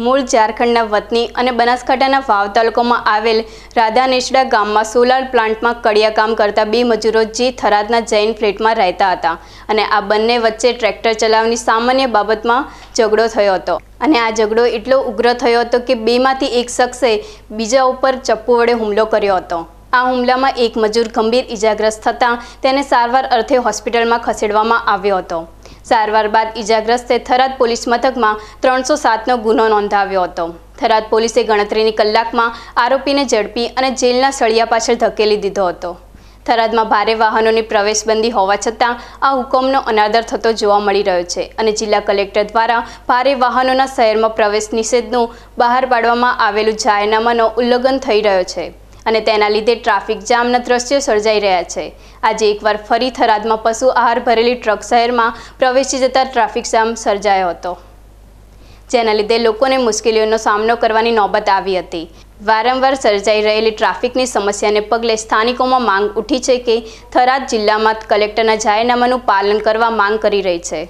મૂળ ઝારખંડના વતની અને બનાસકાંઠાના વાવ તાલુકામાં આવેલ રાધાનેસડા ગામમાં સોલાર પ્લાન્ટમાં કડિયા કામ કરતા બે મજૂરો જે થરાદના જૈન ફ્લેટમાં રહેતા હતા અને આ બંને વચ્ચે ટ્રેક્ટર ચલાવવાની સામાન્ય બાબતમાં ઝઘડો થયો હતો અને આ ઝઘડો એટલો ઉગ્ર થયો હતો કે બેમાંથી એક શખ્સે બીજા ઉપર ચપ્પુ વડે હુમલો કર્યો હતો આ હુમલામાં એક મજૂર ગંભીર ઇજાગ્રસ્ત થતાં તેને સારવાર અર્થે હોસ્પિટલમાં ખસેડવામાં આવ્યો હતો સારવાર બાદ ઇજાગ્રસ્તે થરાદ પોલીસ મથકમાં ત્રણસો સાતનો ગુનો નોંધાવ્યો હતો થરાદ પોલીસે ગણતરીની કલાકમાં આરોપીને ઝડપી અને જેલના સળિયા પાછળ ધકેલી દીધો હતો થરાદમાં ભારે વાહનોની પ્રવેશબંધી હોવા છતાં આ હુકમનો અનાદર થતો જોવા મળી રહ્યો છે અને જિલ્લા કલેક્ટર દ્વારા ભારે વાહનોના શહેરમાં પ્રવેશ નિષેધનું બહાર પાડવામાં આવેલું જાહેરનામાનો ઉલ્લંઘન થઈ રહ્યો છે અને તેના લીધે ટ્રાફિક જામના દ્રશ્યો સર્જાઈ રહ્યા છે આજે એકવાર ફરી થરાદમાં પશુ આહાર ભરેલી ટ્રક શહેરમાં પ્રવેશી જતા ટ્રાફિક જામ સર્જાયો હતો જેના લીધે લોકોને મુશ્કેલીઓનો સામનો કરવાની નોબત આવી હતી વારંવાર સર્જાઈ રહેલી ટ્રાફિકની સમસ્યાને પગલે સ્થાનિકોમાં માંગ ઉઠી છે કે થરાદ જિલ્લામાં કલેક્ટરના જાહેરનામાનું પાલન કરવા માંગ કરી રહી છે